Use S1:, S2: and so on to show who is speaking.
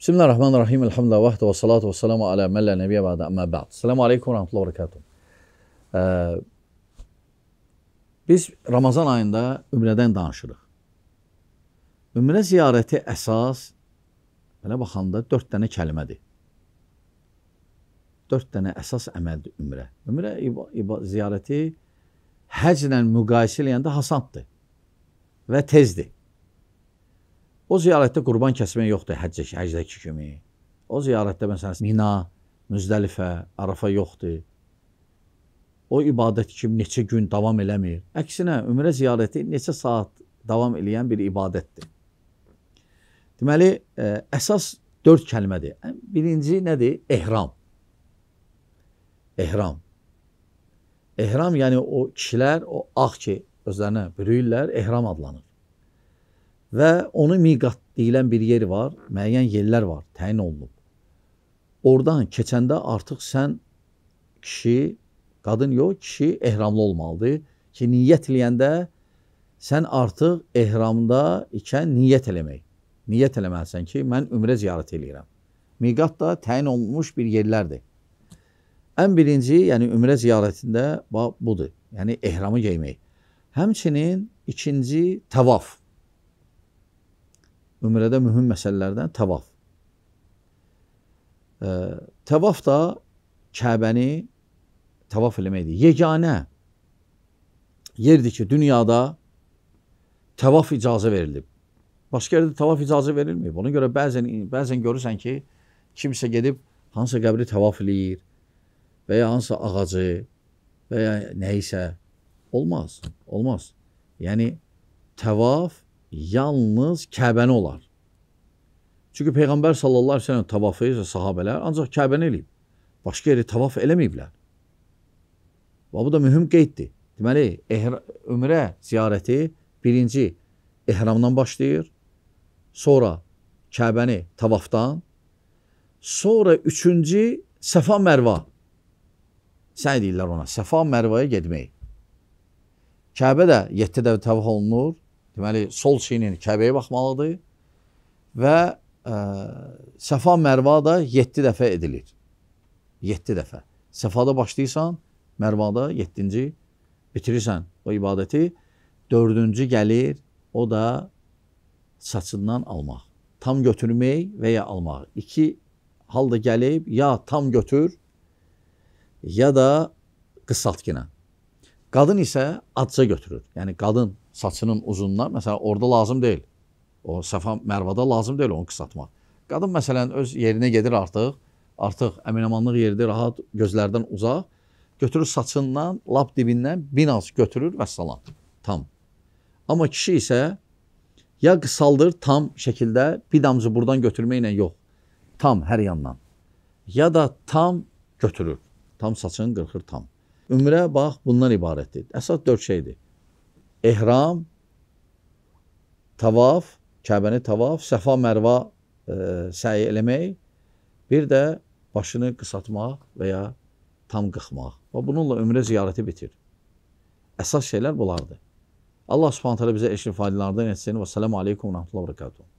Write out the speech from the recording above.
S1: Bismillahirrahmanirrahim. Elhamdülillah vahdə və salatu və salamu alə məllə nəbiyyə bədə əmmə bəd. Selamu aleykum və rəhmətullah və rəkatuhu. Ee, biz Ramazan ayında ümrədən danışırıq. Ümrə ziyarəti əsas, belə baxanda, dörd dənə kəlmədir. Dörd dənə əsas əməldir ümrə. Ümrə iba, iba, ziyarəti həclə müqayisə eləyəndə hasantdır və tezdir. O ziyarətdə qurban kəsmək yoxdur həcc, həcdəki kimi. O ziyarətdə məsələn Mina, Müzdəlifə, Arafa yoxdur. O ibadət kimi neçə gün davam eləmir. Əksinə ümrə ziyarəti neçə saat davam eləyən bir ibadətdir. Deməli, ə, e, əsas 4 kəlmədir. Birinci nədir? Ehram. Ehram. Ehram yəni o kişilər o ağ ki özlərinə bürüyürlər, ehram adlanır. Və onu miqat deyilən bir yer var, müəyyən yerlər var, təyin olunub. Oradan keçəndə artıq sən kişi, qadın yox, kişi ehramlı olmalıdır ki, niyyət eləyəndə sən artıq ehramda ikən niyyət eləmək. Niyyət eləməlisən ki, mən ümrə ziyarət eləyirəm. Miqat da təyin olunmuş bir yerlərdir. Ən birinci, yəni ümrə ziyarətində bax budur. Yəni ehramı geymək. Həmçinin ikinci təvaf. Ümrədə mühüm məsələlərdən təvaf. E, təvaf da Kəbəni təvaf eləməkdir. Yeganə yerdir ki, dünyada təvaf icazə verilib. Başqa yerdə təvaf icazə verilməyib. Ona görə bəzən, bəzən görürsən ki, kimsə gedib hansısa qəbri təvaf eləyir və ya hansısa ağacı və ya nə isə olmaz, olmaz. Yəni, təvaf yalnız Kəbəni olar. Çünki Peyğəmbər sallallahu əleyhi və səlləm tavaf edirsə sahabelər ancaq Kəbəni eləyib. Başqa yeri tavaf eləməyiblər. Və bu da mühüm qeyddir. Deməli, ehr ömrə ziyarəti birinci ehramdan başlayır. Sonra Kəbəni tavafdan. Sonra üçüncü Səfa Mərva. Sən deyirlər ona Səfa Mərvaya getmək. Kəbə də 7 dəfə tavaf olunur deməli, sol çiynin Kəbəyə baxmalıdır və ə, e, Səfa Mərva da 7 dəfə edilir. 7 dəfə. Səfada başlayırsan, Mərvada 7-ci bitirirsən o ibadəti. 4-cü gəlir, o da saçından almaq. Tam götürmək və ya almaq. İki halda gəlib, ya tam götür, ya da qısaltkinə. Qadın isə adca götürür. Yəni qadın saçının uzunluğuna məsələn orada lazım deyil. O Səfa Mərvada lazım deyil onu qısaltmaq. Qadın məsələn öz yerinə gedir artıq. Artıq əminamanlıq yeridir, rahat gözlərdən uzaq. Götürür saçından, lap dibindən bir az götürür və salam. Tam. Amma kişi isə ya qısaldır tam şəkildə bir damcı buradan götürməklə yox. Tam hər yandan. Ya da tam götürür. Tam saçını qırxır tam. Ümrə bax bundan ibarətdir. Əsas dörd şeydir. Ehram, tavaf, Kəbəni tavaf, səfa mərva e, səyi eləmək, bir də başını qısatmaq və ya tam qıxmaq. Və bununla ümrə ziyarəti bitir. Əsas şeylər bunlardır. Allah subhanətələ bizə eşin faydalarından etsin və sələmu aleykum və rəhmətlə və rəkatuhu.